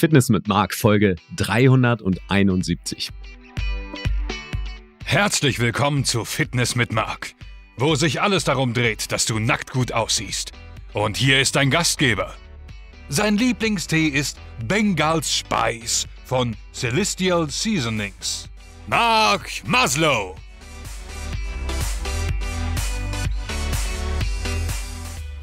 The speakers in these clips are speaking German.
Fitness mit Marc, Folge 371. Herzlich willkommen zu Fitness mit Marc, wo sich alles darum dreht, dass du nackt gut aussiehst. Und hier ist dein Gastgeber. Sein Lieblingstee ist Bengal's Spice von Celestial Seasonings. Mark Maslow.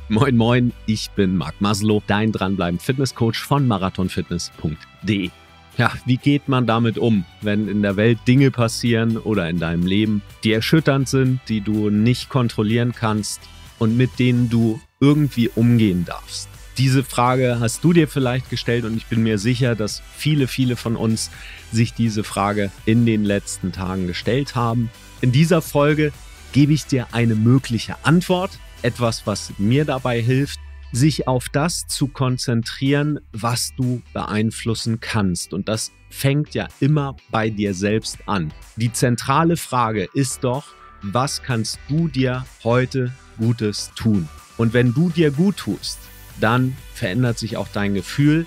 Moin, moin, ich bin Marc Maslow, dein dranbleiben Fitnesscoach von marathonfitness.de. Ja, wie geht man damit um, wenn in der Welt Dinge passieren oder in deinem Leben, die erschütternd sind, die du nicht kontrollieren kannst und mit denen du irgendwie umgehen darfst? Diese Frage hast du dir vielleicht gestellt und ich bin mir sicher, dass viele, viele von uns sich diese Frage in den letzten Tagen gestellt haben. In dieser Folge gebe ich dir eine mögliche Antwort etwas, was mir dabei hilft, sich auf das zu konzentrieren, was du beeinflussen kannst. Und das fängt ja immer bei dir selbst an. Die zentrale Frage ist doch, was kannst du dir heute Gutes tun? Und wenn du dir gut tust, dann verändert sich auch dein Gefühl.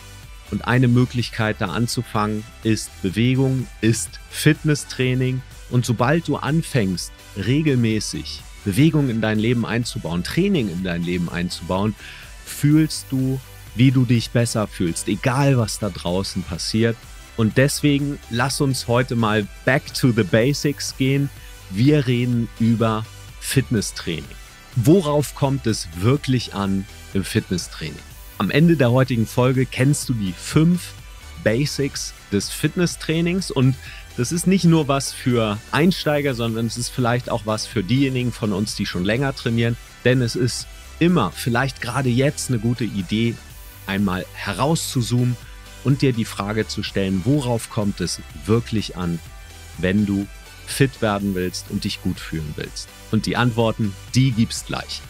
Und eine Möglichkeit da anzufangen ist Bewegung, ist Fitnesstraining. Und sobald du anfängst, regelmäßig Bewegung in dein Leben einzubauen, Training in dein Leben einzubauen, fühlst du, wie du dich besser fühlst, egal was da draußen passiert. Und deswegen lass uns heute mal back to the basics gehen. Wir reden über Fitnesstraining. Worauf kommt es wirklich an im Fitnesstraining? Am Ende der heutigen Folge kennst du die fünf Basics des Fitnesstrainings und das ist nicht nur was für Einsteiger, sondern es ist vielleicht auch was für diejenigen von uns, die schon länger trainieren. Denn es ist immer, vielleicht gerade jetzt, eine gute Idee, einmal herauszuzoomen und dir die Frage zu stellen, worauf kommt es wirklich an, wenn du fit werden willst und dich gut fühlen willst. Und die Antworten, die gibt's gleich.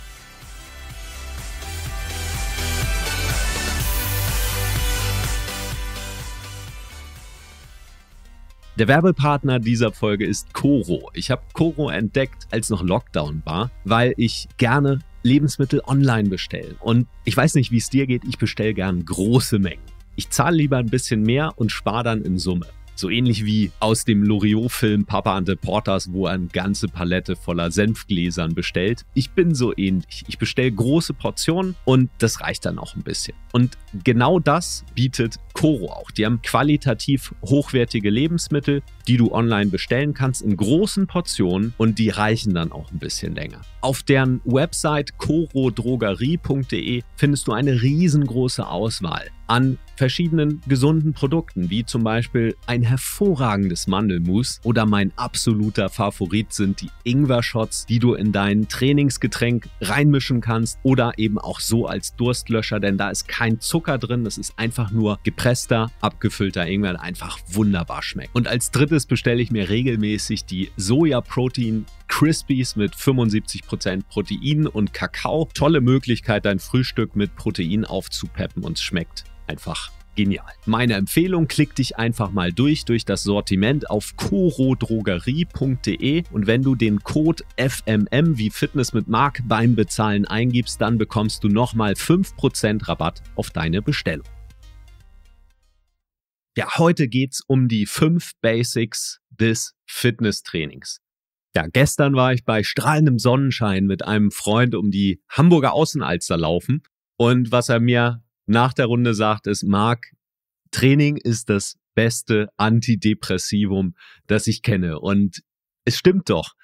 Der Werbepartner dieser Folge ist Coro. Ich habe Coro entdeckt, als noch Lockdown war, weil ich gerne Lebensmittel online bestelle. Und ich weiß nicht, wie es dir geht, ich bestelle gern große Mengen. Ich zahle lieber ein bisschen mehr und spare dann in Summe. So ähnlich wie aus dem Loriot-Film Papa and the Porters, wo er eine ganze Palette voller Senfgläsern bestellt. Ich bin so ähnlich. Ich bestelle große Portionen und das reicht dann auch ein bisschen. Und genau das bietet Coro auch. Die haben qualitativ hochwertige Lebensmittel, die du online bestellen kannst in großen Portionen und die reichen dann auch ein bisschen länger. Auf deren Website corodrogerie.de findest du eine riesengroße Auswahl an verschiedenen gesunden Produkten, wie zum Beispiel ein hervorragendes Mandelmus oder mein absoluter Favorit sind die Ingwer-Shots, die du in dein Trainingsgetränk reinmischen kannst oder eben auch so als Durstlöscher, denn da ist kein Zucker drin, das ist einfach nur gepresster, abgefüllter Ingwer, der einfach wunderbar schmeckt. Und als drittes bestelle ich mir regelmäßig die Soja-Protein Crispies mit 75% Protein und Kakao. Tolle Möglichkeit, dein Frühstück mit Protein aufzupeppen und es schmeckt einfach genial. Meine Empfehlung, klick dich einfach mal durch durch das Sortiment auf corodrogerie.de und wenn du den Code FMM wie Fitness mit Mark beim Bezahlen eingibst, dann bekommst du nochmal 5% Rabatt auf deine Bestellung. Ja, heute geht's um die 5 Basics des Fitnesstrainings. Ja, gestern war ich bei strahlendem Sonnenschein mit einem Freund um die Hamburger Außenalster laufen und was er mir nach der Runde sagt es, Marc, Training ist das beste Antidepressivum, das ich kenne. Und es stimmt doch.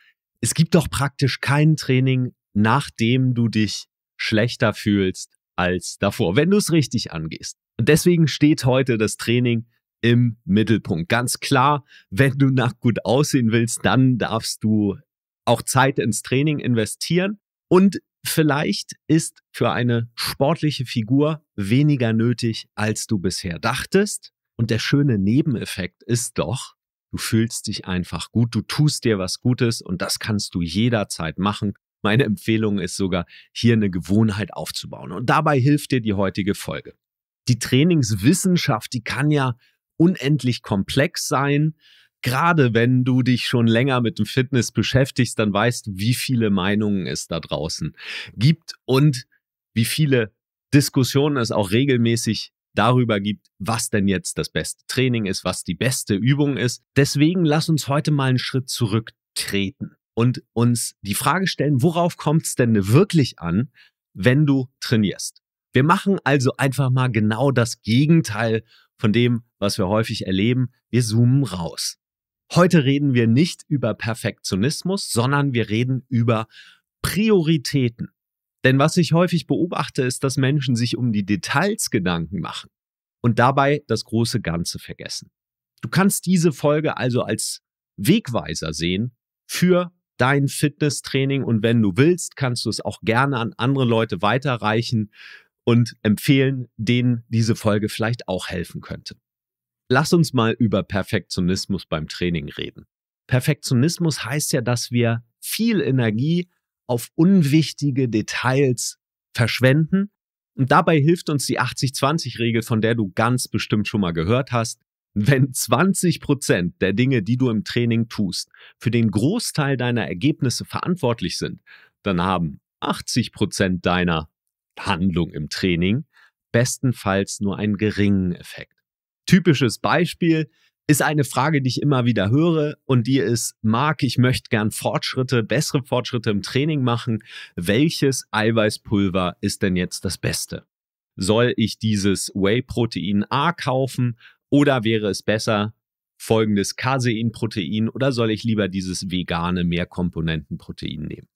Es gibt doch praktisch kein Training, nachdem du dich schlechter fühlst als davor, wenn du es richtig angehst. Und deswegen steht heute das Training im Mittelpunkt. Ganz klar, wenn du nach gut aussehen willst, dann darfst du auch Zeit ins Training investieren. Und Vielleicht ist für eine sportliche Figur weniger nötig, als du bisher dachtest. Und der schöne Nebeneffekt ist doch, du fühlst dich einfach gut, du tust dir was Gutes und das kannst du jederzeit machen. Meine Empfehlung ist sogar, hier eine Gewohnheit aufzubauen. Und dabei hilft dir die heutige Folge. Die Trainingswissenschaft, die kann ja unendlich komplex sein gerade wenn du dich schon länger mit dem Fitness beschäftigst, dann weißt, du, wie viele Meinungen es da draußen gibt und wie viele Diskussionen es auch regelmäßig darüber gibt, was denn jetzt das beste Training ist, was die beste Übung ist. Deswegen lass uns heute mal einen Schritt zurücktreten und uns die Frage stellen, worauf kommt es denn wirklich an, wenn du trainierst? Wir machen also einfach mal genau das Gegenteil von dem, was wir häufig erleben. Wir zoomen raus. Heute reden wir nicht über Perfektionismus, sondern wir reden über Prioritäten. Denn was ich häufig beobachte, ist, dass Menschen sich um die Details Gedanken machen und dabei das große Ganze vergessen. Du kannst diese Folge also als Wegweiser sehen für dein Fitnesstraining und wenn du willst, kannst du es auch gerne an andere Leute weiterreichen und empfehlen, denen diese Folge vielleicht auch helfen könnte. Lass uns mal über Perfektionismus beim Training reden. Perfektionismus heißt ja, dass wir viel Energie auf unwichtige Details verschwenden. Und dabei hilft uns die 80-20-Regel, von der du ganz bestimmt schon mal gehört hast. Wenn 20 Prozent der Dinge, die du im Training tust, für den Großteil deiner Ergebnisse verantwortlich sind, dann haben 80 Prozent deiner Handlung im Training bestenfalls nur einen geringen Effekt typisches Beispiel ist eine Frage, die ich immer wieder höre und die ist, Marc, ich möchte gern Fortschritte, bessere Fortschritte im Training machen. Welches Eiweißpulver ist denn jetzt das Beste? Soll ich dieses Whey-Protein A kaufen oder wäre es besser, folgendes Casein Protein oder soll ich lieber dieses vegane Mehrkomponentenprotein nehmen?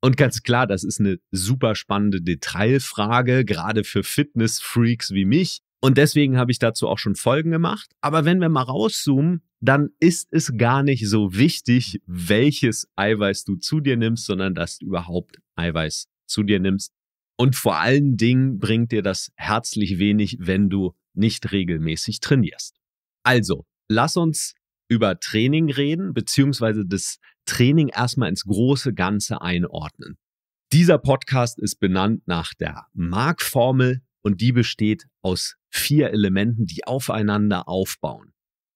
Und ganz klar, das ist eine super spannende Detailfrage, gerade für Fitnessfreaks wie mich, und deswegen habe ich dazu auch schon Folgen gemacht. Aber wenn wir mal rauszoomen, dann ist es gar nicht so wichtig, welches Eiweiß du zu dir nimmst, sondern dass du überhaupt Eiweiß zu dir nimmst. Und vor allen Dingen bringt dir das herzlich wenig, wenn du nicht regelmäßig trainierst. Also, lass uns über Training reden, beziehungsweise das Training erstmal ins große Ganze einordnen. Dieser Podcast ist benannt nach der Markformel und die besteht aus vier Elementen, die aufeinander aufbauen.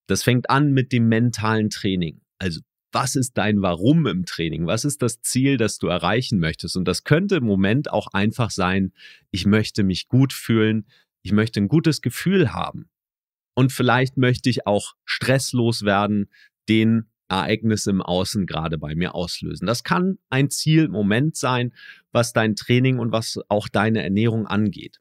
Das fängt an mit dem mentalen Training. Also was ist dein Warum im Training? Was ist das Ziel, das du erreichen möchtest? Und das könnte im Moment auch einfach sein, ich möchte mich gut fühlen, ich möchte ein gutes Gefühl haben. Und vielleicht möchte ich auch stresslos werden, den Ereignisse im Außen gerade bei mir auslösen. Das kann ein Ziel im Moment sein, was dein Training und was auch deine Ernährung angeht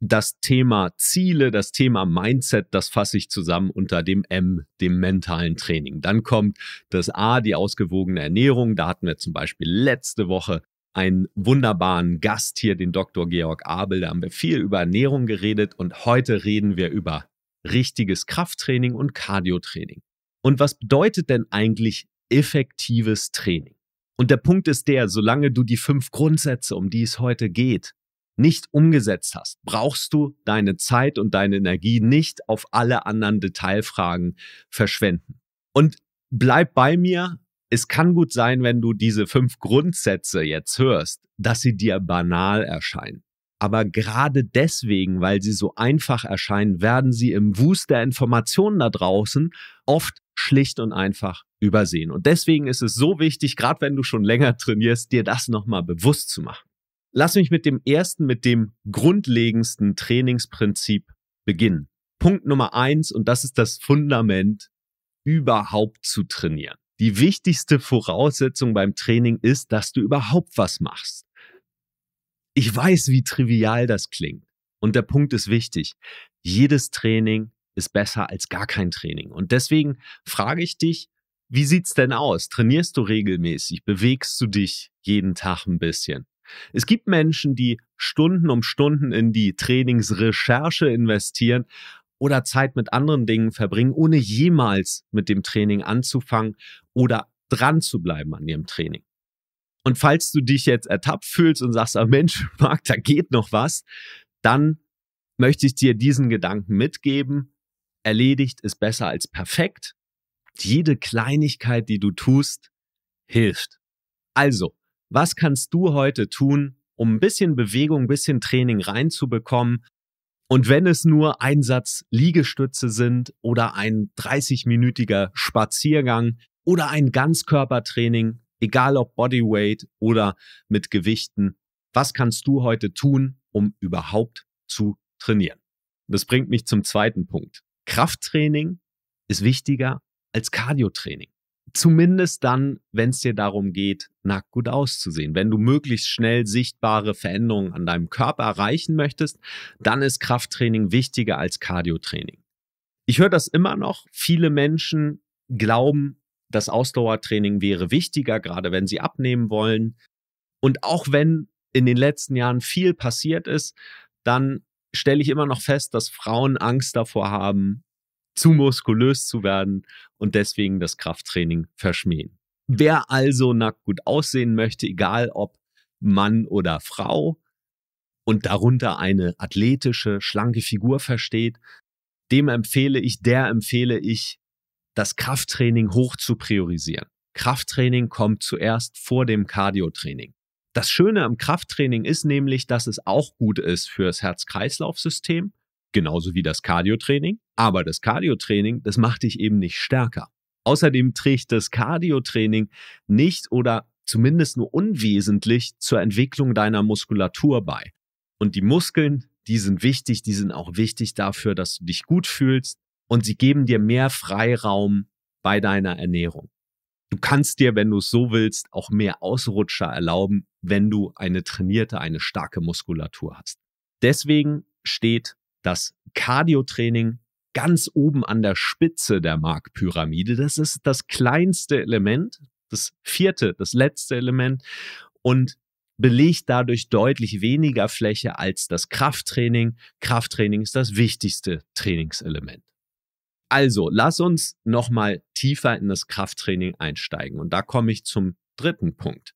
das Thema Ziele, das Thema Mindset, das fasse ich zusammen unter dem M, dem mentalen Training. Dann kommt das A, die ausgewogene Ernährung. Da hatten wir zum Beispiel letzte Woche einen wunderbaren Gast hier, den Dr. Georg Abel. Da haben wir viel über Ernährung geredet und heute reden wir über richtiges Krafttraining und Cardiotraining. Und was bedeutet denn eigentlich effektives Training? Und der Punkt ist der, solange du die fünf Grundsätze, um die es heute geht, nicht umgesetzt hast, brauchst du deine Zeit und deine Energie nicht auf alle anderen Detailfragen verschwenden. Und bleib bei mir. Es kann gut sein, wenn du diese fünf Grundsätze jetzt hörst, dass sie dir banal erscheinen. Aber gerade deswegen, weil sie so einfach erscheinen, werden sie im Wust der Informationen da draußen oft schlicht und einfach übersehen. Und deswegen ist es so wichtig, gerade wenn du schon länger trainierst, dir das nochmal bewusst zu machen. Lass mich mit dem ersten, mit dem grundlegendsten Trainingsprinzip beginnen. Punkt Nummer eins, und das ist das Fundament, überhaupt zu trainieren. Die wichtigste Voraussetzung beim Training ist, dass du überhaupt was machst. Ich weiß, wie trivial das klingt. Und der Punkt ist wichtig. Jedes Training ist besser als gar kein Training. Und deswegen frage ich dich, wie sieht's denn aus? Trainierst du regelmäßig? Bewegst du dich jeden Tag ein bisschen? Es gibt Menschen, die Stunden um Stunden in die Trainingsrecherche investieren oder Zeit mit anderen Dingen verbringen, ohne jemals mit dem Training anzufangen oder dran zu bleiben an ihrem Training. Und falls du dich jetzt ertappt fühlst und sagst, ah Mensch, Marc, da geht noch was, dann möchte ich dir diesen Gedanken mitgeben. Erledigt ist besser als perfekt. Jede Kleinigkeit, die du tust, hilft. Also, was kannst du heute tun, um ein bisschen Bewegung, ein bisschen Training reinzubekommen? Und wenn es nur ein Satz Liegestütze sind oder ein 30-minütiger Spaziergang oder ein Ganzkörpertraining, egal ob Bodyweight oder mit Gewichten, was kannst du heute tun, um überhaupt zu trainieren? Das bringt mich zum zweiten Punkt. Krafttraining ist wichtiger als Cardiotraining. Zumindest dann, wenn es dir darum geht, nackt gut auszusehen. Wenn du möglichst schnell sichtbare Veränderungen an deinem Körper erreichen möchtest, dann ist Krafttraining wichtiger als Cardiotraining. Ich höre das immer noch. Viele Menschen glauben, dass Ausdauertraining wäre wichtiger, gerade wenn sie abnehmen wollen. Und auch wenn in den letzten Jahren viel passiert ist, dann stelle ich immer noch fest, dass Frauen Angst davor haben, zu muskulös zu werden und deswegen das Krafttraining verschmähen. Wer also nackt gut aussehen möchte, egal ob Mann oder Frau, und darunter eine athletische, schlanke Figur versteht, dem empfehle ich, der empfehle ich, das Krafttraining hoch zu priorisieren. Krafttraining kommt zuerst vor dem Cardiotraining. Das Schöne am Krafttraining ist nämlich, dass es auch gut ist für das Herz-Kreislauf-System, genauso wie das Cardiotraining. Aber das Cardiotraining, das macht dich eben nicht stärker. Außerdem trägt das Cardiotraining nicht oder zumindest nur unwesentlich zur Entwicklung deiner Muskulatur bei. Und die Muskeln, die sind wichtig, die sind auch wichtig dafür, dass du dich gut fühlst und sie geben dir mehr Freiraum bei deiner Ernährung. Du kannst dir, wenn du es so willst, auch mehr Ausrutscher erlauben, wenn du eine trainierte, eine starke Muskulatur hast. Deswegen steht das Cardio-Training ganz oben an der Spitze der Markpyramide, Das ist das kleinste Element, das vierte, das letzte Element und belegt dadurch deutlich weniger Fläche als das Krafttraining. Krafttraining ist das wichtigste Trainingselement. Also, lass uns nochmal tiefer in das Krafttraining einsteigen. Und da komme ich zum dritten Punkt.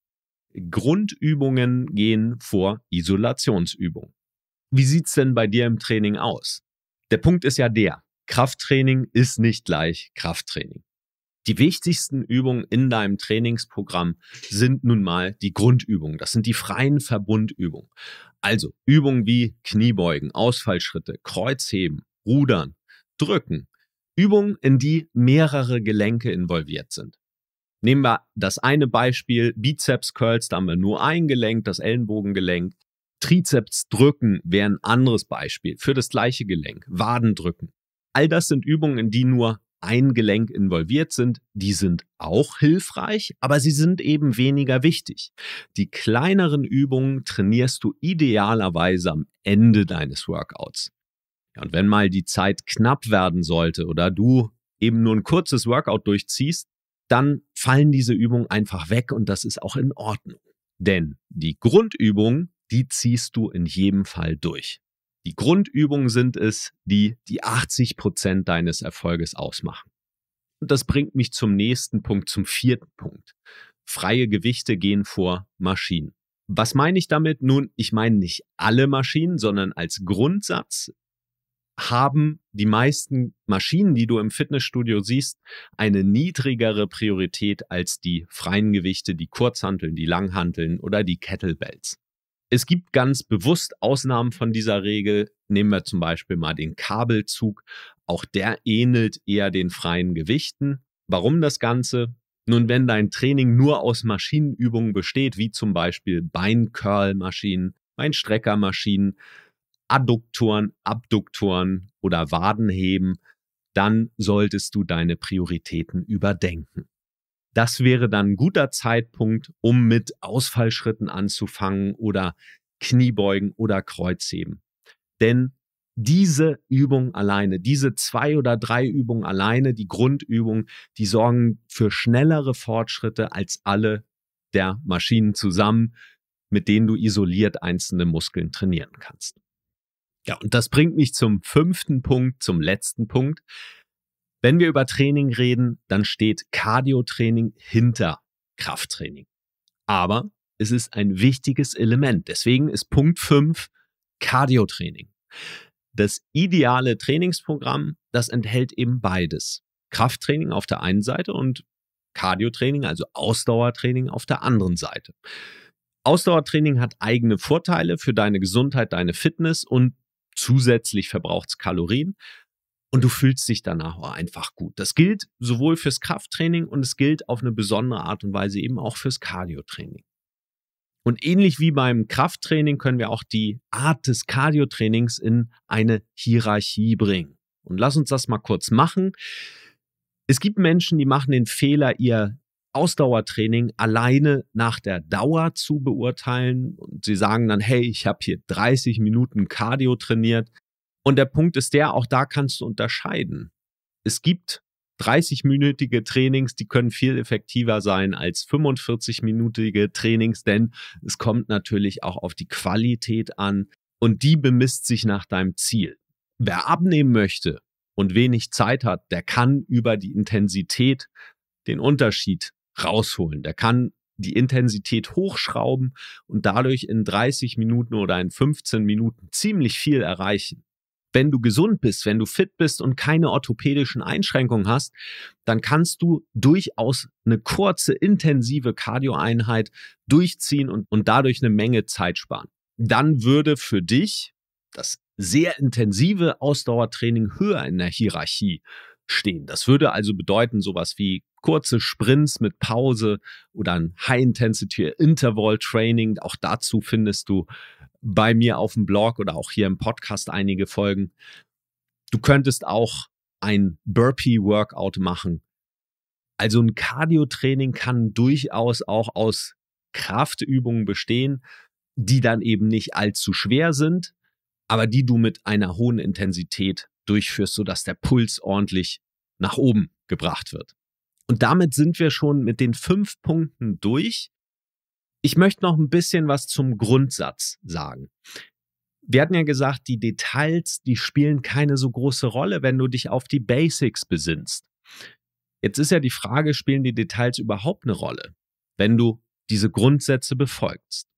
Grundübungen gehen vor Isolationsübungen. Wie sieht's denn bei dir im Training aus? Der Punkt ist ja der, Krafttraining ist nicht gleich Krafttraining. Die wichtigsten Übungen in deinem Trainingsprogramm sind nun mal die Grundübungen. Das sind die freien Verbundübungen. Also Übungen wie Kniebeugen, Ausfallschritte, Kreuzheben, Rudern, Drücken. Übungen, in die mehrere Gelenke involviert sind. Nehmen wir das eine Beispiel, Bizeps Curls, da haben wir nur ein Gelenk, das Ellenbogengelenk. Trizeps drücken wäre ein anderes Beispiel für das gleiche Gelenk. Waden drücken. All das sind Übungen, in die nur ein Gelenk involviert sind, die sind auch hilfreich, aber sie sind eben weniger wichtig. Die kleineren Übungen trainierst du idealerweise am Ende deines Workouts. Ja, und wenn mal die Zeit knapp werden sollte oder du eben nur ein kurzes Workout durchziehst, dann fallen diese Übungen einfach weg und das ist auch in Ordnung. Denn die Grundübungen die ziehst du in jedem Fall durch. Die Grundübungen sind es, die die 80 Prozent deines Erfolges ausmachen. Und das bringt mich zum nächsten Punkt, zum vierten Punkt. Freie Gewichte gehen vor Maschinen. Was meine ich damit? Nun, ich meine nicht alle Maschinen, sondern als Grundsatz haben die meisten Maschinen, die du im Fitnessstudio siehst, eine niedrigere Priorität als die freien Gewichte, die Kurzhanteln, die Langhanteln oder die Kettlebells. Es gibt ganz bewusst Ausnahmen von dieser Regel. Nehmen wir zum Beispiel mal den Kabelzug. Auch der ähnelt eher den freien Gewichten. Warum das Ganze? Nun, wenn dein Training nur aus Maschinenübungen besteht, wie zum Beispiel Beincurl-Maschinen, Beinstreckermaschinen, Adduktoren, Abduktoren oder Wadenheben, dann solltest du deine Prioritäten überdenken. Das wäre dann ein guter Zeitpunkt, um mit Ausfallschritten anzufangen oder Kniebeugen oder Kreuzheben. Denn diese Übung alleine, diese zwei oder drei Übungen alleine, die Grundübung, die sorgen für schnellere Fortschritte als alle der Maschinen zusammen, mit denen du isoliert einzelne Muskeln trainieren kannst. Ja, und das bringt mich zum fünften Punkt, zum letzten Punkt, wenn wir über Training reden, dann steht Cardiotraining hinter Krafttraining. Aber es ist ein wichtiges Element. Deswegen ist Punkt 5 Cardiotraining. Das ideale Trainingsprogramm, das enthält eben beides. Krafttraining auf der einen Seite und Cardiotraining, also Ausdauertraining auf der anderen Seite. Ausdauertraining hat eigene Vorteile für deine Gesundheit, deine Fitness und zusätzlich verbraucht es Kalorien und du fühlst dich danach einfach gut. Das gilt sowohl fürs Krafttraining und es gilt auf eine besondere Art und Weise eben auch fürs Cardiotraining. Und ähnlich wie beim Krafttraining können wir auch die Art des Cardiotrainings in eine Hierarchie bringen. Und lass uns das mal kurz machen. Es gibt Menschen, die machen den Fehler, ihr Ausdauertraining alleine nach der Dauer zu beurteilen. Und sie sagen dann, hey, ich habe hier 30 Minuten Cardio trainiert, und der Punkt ist der, auch da kannst du unterscheiden. Es gibt 30-minütige Trainings, die können viel effektiver sein als 45-minütige Trainings, denn es kommt natürlich auch auf die Qualität an und die bemisst sich nach deinem Ziel. Wer abnehmen möchte und wenig Zeit hat, der kann über die Intensität den Unterschied rausholen. Der kann die Intensität hochschrauben und dadurch in 30 Minuten oder in 15 Minuten ziemlich viel erreichen wenn du gesund bist, wenn du fit bist und keine orthopädischen Einschränkungen hast, dann kannst du durchaus eine kurze, intensive Cardio-Einheit durchziehen und, und dadurch eine Menge Zeit sparen. Dann würde für dich das sehr intensive Ausdauertraining höher in der Hierarchie stehen. Das würde also bedeuten, sowas wie kurze Sprints mit Pause oder ein High-Intensity-Interval-Training. Auch dazu findest du bei mir auf dem Blog oder auch hier im Podcast einige Folgen. Du könntest auch ein Burpee-Workout machen. Also ein Cardio-Training kann durchaus auch aus Kraftübungen bestehen, die dann eben nicht allzu schwer sind, aber die du mit einer hohen Intensität durchführst, sodass der Puls ordentlich nach oben gebracht wird. Und damit sind wir schon mit den fünf Punkten durch, ich möchte noch ein bisschen was zum Grundsatz sagen. Wir hatten ja gesagt, die Details, die spielen keine so große Rolle, wenn du dich auf die Basics besinnst. Jetzt ist ja die Frage, spielen die Details überhaupt eine Rolle, wenn du diese Grundsätze befolgst?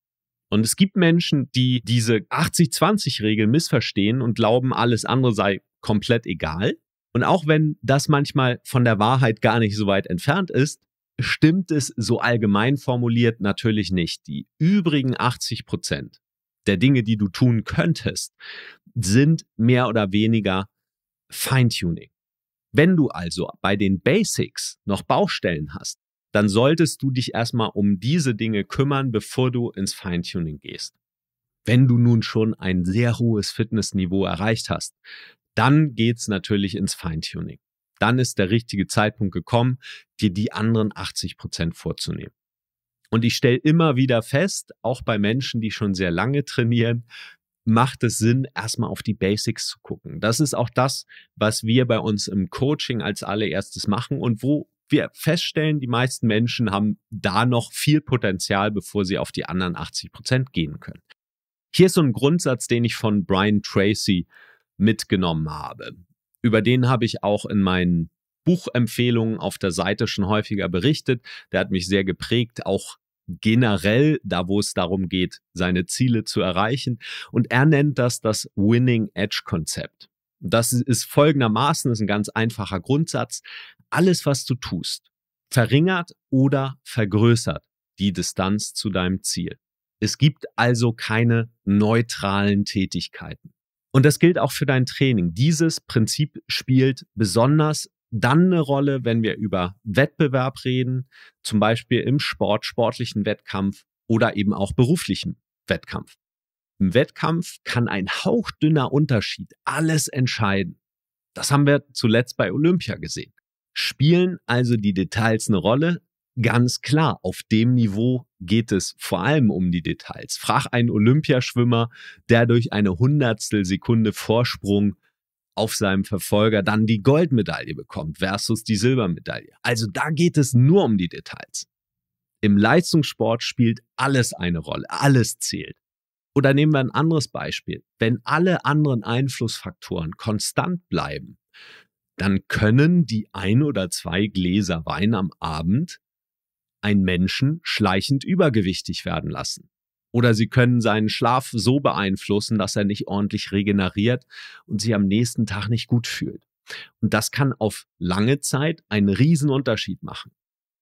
Und es gibt Menschen, die diese 80-20-Regel missverstehen und glauben, alles andere sei komplett egal. Und auch wenn das manchmal von der Wahrheit gar nicht so weit entfernt ist, stimmt es so allgemein formuliert natürlich nicht. Die übrigen 80 Prozent der Dinge, die du tun könntest, sind mehr oder weniger Feintuning. Wenn du also bei den Basics noch Baustellen hast, dann solltest du dich erstmal um diese Dinge kümmern, bevor du ins Feintuning gehst. Wenn du nun schon ein sehr hohes Fitnessniveau erreicht hast, dann geht's natürlich ins Feintuning dann ist der richtige Zeitpunkt gekommen, dir die anderen 80 Prozent vorzunehmen. Und ich stelle immer wieder fest, auch bei Menschen, die schon sehr lange trainieren, macht es Sinn, erstmal auf die Basics zu gucken. Das ist auch das, was wir bei uns im Coaching als allererstes machen und wo wir feststellen, die meisten Menschen haben da noch viel Potenzial, bevor sie auf die anderen 80 Prozent gehen können. Hier ist so ein Grundsatz, den ich von Brian Tracy mitgenommen habe. Über den habe ich auch in meinen Buchempfehlungen auf der Seite schon häufiger berichtet. Der hat mich sehr geprägt, auch generell, da wo es darum geht, seine Ziele zu erreichen. Und er nennt das das Winning Edge Konzept. Das ist folgendermaßen, das ist ein ganz einfacher Grundsatz. Alles, was du tust, verringert oder vergrößert die Distanz zu deinem Ziel. Es gibt also keine neutralen Tätigkeiten. Und das gilt auch für dein Training. Dieses Prinzip spielt besonders dann eine Rolle, wenn wir über Wettbewerb reden, zum Beispiel im Sport, sportlichen Wettkampf oder eben auch beruflichen Wettkampf. Im Wettkampf kann ein hauchdünner Unterschied alles entscheiden. Das haben wir zuletzt bei Olympia gesehen. Spielen also die Details eine Rolle? Ganz klar, auf dem Niveau geht es vor allem um die Details. Frag einen Olympiaschwimmer, der durch eine Hundertstelsekunde Vorsprung auf seinem Verfolger dann die Goldmedaille bekommt versus die Silbermedaille. Also da geht es nur um die Details. Im Leistungssport spielt alles eine Rolle, alles zählt. Oder nehmen wir ein anderes Beispiel. Wenn alle anderen Einflussfaktoren konstant bleiben, dann können die ein oder zwei Gläser Wein am Abend einen Menschen schleichend übergewichtig werden lassen. Oder sie können seinen Schlaf so beeinflussen, dass er nicht ordentlich regeneriert und sich am nächsten Tag nicht gut fühlt. Und das kann auf lange Zeit einen riesen Unterschied machen.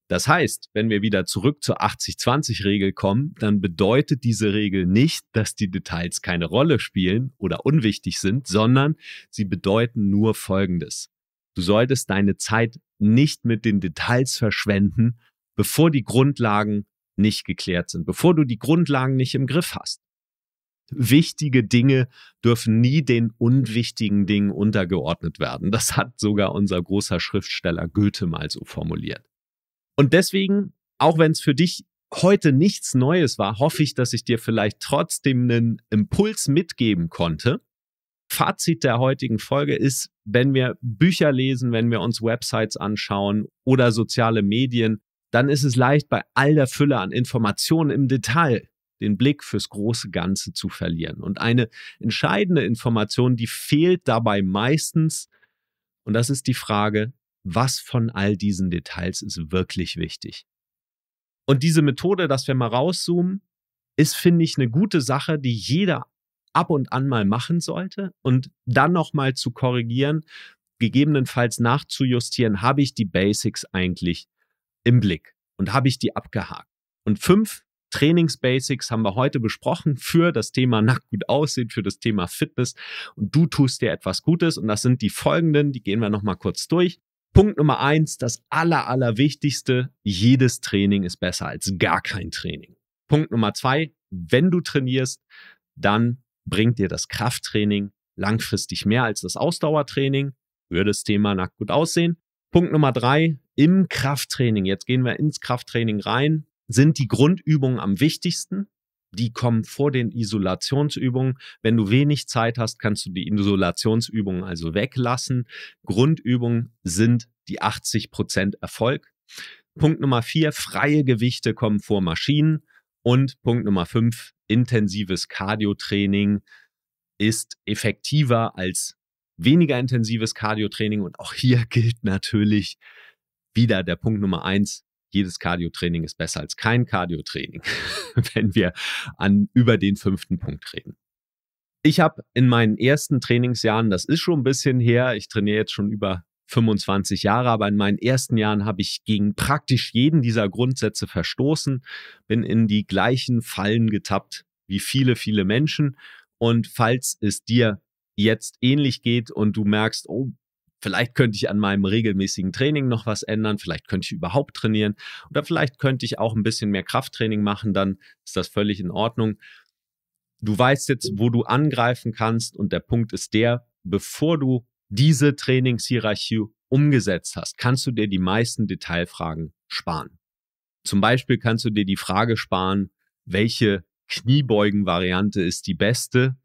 Das heißt, wenn wir wieder zurück zur 80-20-Regel kommen, dann bedeutet diese Regel nicht, dass die Details keine Rolle spielen oder unwichtig sind, sondern sie bedeuten nur Folgendes. Du solltest deine Zeit nicht mit den Details verschwenden, bevor die Grundlagen nicht geklärt sind, bevor du die Grundlagen nicht im Griff hast. Wichtige Dinge dürfen nie den unwichtigen Dingen untergeordnet werden. Das hat sogar unser großer Schriftsteller Goethe mal so formuliert. Und deswegen, auch wenn es für dich heute nichts Neues war, hoffe ich, dass ich dir vielleicht trotzdem einen Impuls mitgeben konnte. Fazit der heutigen Folge ist, wenn wir Bücher lesen, wenn wir uns Websites anschauen oder soziale Medien, dann ist es leicht, bei all der Fülle an Informationen im Detail den Blick fürs große Ganze zu verlieren. Und eine entscheidende Information, die fehlt dabei meistens, und das ist die Frage, was von all diesen Details ist wirklich wichtig? Und diese Methode, dass wir mal rauszoomen, ist, finde ich, eine gute Sache, die jeder ab und an mal machen sollte und dann nochmal zu korrigieren, gegebenenfalls nachzujustieren, habe ich die Basics eigentlich im Blick und habe ich die abgehakt. Und fünf Trainingsbasics haben wir heute besprochen für das Thema nackt gut aussehen, für das Thema Fitness. Und du tust dir etwas Gutes. Und das sind die folgenden, die gehen wir nochmal kurz durch. Punkt Nummer eins, das aller, aller wichtigste, jedes Training ist besser als gar kein Training. Punkt Nummer zwei, wenn du trainierst, dann bringt dir das Krafttraining langfristig mehr als das Ausdauertraining für das Thema nackt gut aussehen. Punkt Nummer drei, im Krafttraining, jetzt gehen wir ins Krafttraining rein, sind die Grundübungen am wichtigsten. Die kommen vor den Isolationsübungen. Wenn du wenig Zeit hast, kannst du die Isolationsübungen also weglassen. Grundübungen sind die 80% Prozent Erfolg. Punkt Nummer vier, freie Gewichte kommen vor Maschinen. Und Punkt Nummer fünf, intensives Cardio-Training ist effektiver als weniger intensives Cardio-Training. Und auch hier gilt natürlich wieder der Punkt Nummer eins. Jedes Cardio-Training ist besser als kein Cardio-Training, wenn wir an, über den fünften Punkt reden. Ich habe in meinen ersten Trainingsjahren, das ist schon ein bisschen her, ich trainiere jetzt schon über 25 Jahre, aber in meinen ersten Jahren habe ich gegen praktisch jeden dieser Grundsätze verstoßen, bin in die gleichen Fallen getappt wie viele, viele Menschen. Und falls es dir jetzt ähnlich geht und du merkst, oh, vielleicht könnte ich an meinem regelmäßigen Training noch was ändern, vielleicht könnte ich überhaupt trainieren oder vielleicht könnte ich auch ein bisschen mehr Krafttraining machen, dann ist das völlig in Ordnung. Du weißt jetzt, wo du angreifen kannst und der Punkt ist der, bevor du diese Trainingshierarchie umgesetzt hast, kannst du dir die meisten Detailfragen sparen. Zum Beispiel kannst du dir die Frage sparen, welche Kniebeugenvariante ist die beste,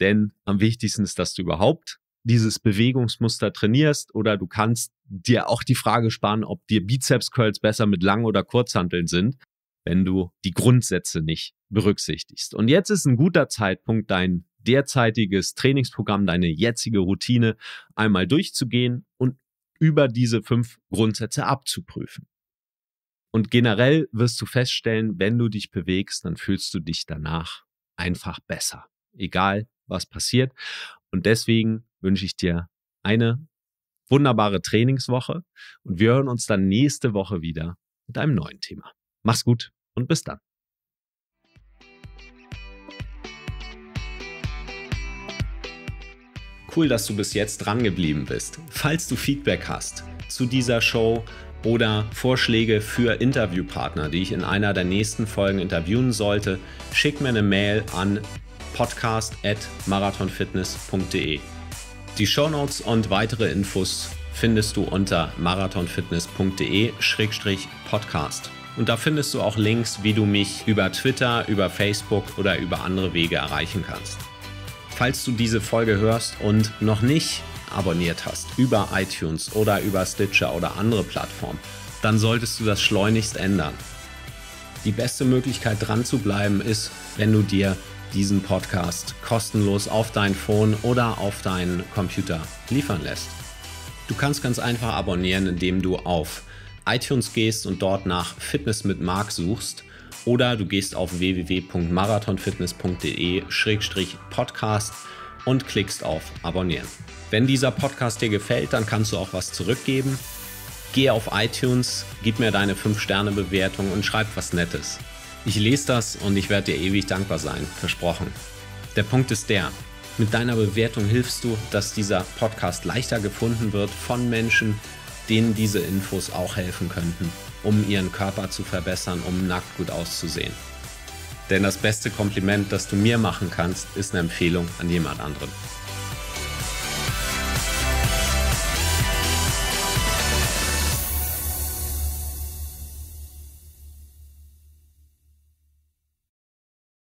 denn am wichtigsten ist, dass du überhaupt dieses Bewegungsmuster trainierst oder du kannst dir auch die Frage sparen, ob dir Bizeps Curls besser mit Lang- oder Kurzhanteln sind, wenn du die Grundsätze nicht berücksichtigst. Und jetzt ist ein guter Zeitpunkt, dein derzeitiges Trainingsprogramm, deine jetzige Routine einmal durchzugehen und über diese fünf Grundsätze abzuprüfen. Und generell wirst du feststellen, wenn du dich bewegst, dann fühlst du dich danach einfach besser. Egal, was passiert. Und deswegen wünsche ich dir eine wunderbare Trainingswoche und wir hören uns dann nächste Woche wieder mit einem neuen Thema. Mach's gut und bis dann. Cool, dass du bis jetzt dran geblieben bist. Falls du Feedback hast zu dieser Show oder Vorschläge für Interviewpartner, die ich in einer der nächsten Folgen interviewen sollte, schick mir eine Mail an podcast at marathonfitness.de. Die Shownotes und weitere Infos findest du unter marathonfitness.de-podcast. Und da findest du auch Links, wie du mich über Twitter, über Facebook oder über andere Wege erreichen kannst. Falls du diese Folge hörst und noch nicht abonniert hast über iTunes oder über Stitcher oder andere Plattformen, dann solltest du das schleunigst ändern. Die beste Möglichkeit dran zu bleiben ist, wenn du dir diesen Podcast kostenlos auf dein Phone oder auf deinen Computer liefern lässt. Du kannst ganz einfach abonnieren, indem du auf iTunes gehst und dort nach Fitness mit Marc suchst oder du gehst auf www.marathonfitness.de-podcast und klickst auf Abonnieren. Wenn dieser Podcast dir gefällt, dann kannst du auch was zurückgeben. Geh auf iTunes, gib mir deine 5-Sterne-Bewertung und schreib was Nettes. Ich lese das und ich werde dir ewig dankbar sein, versprochen. Der Punkt ist der, mit deiner Bewertung hilfst du, dass dieser Podcast leichter gefunden wird von Menschen, denen diese Infos auch helfen könnten, um ihren Körper zu verbessern, um nackt gut auszusehen. Denn das beste Kompliment, das du mir machen kannst, ist eine Empfehlung an jemand anderen.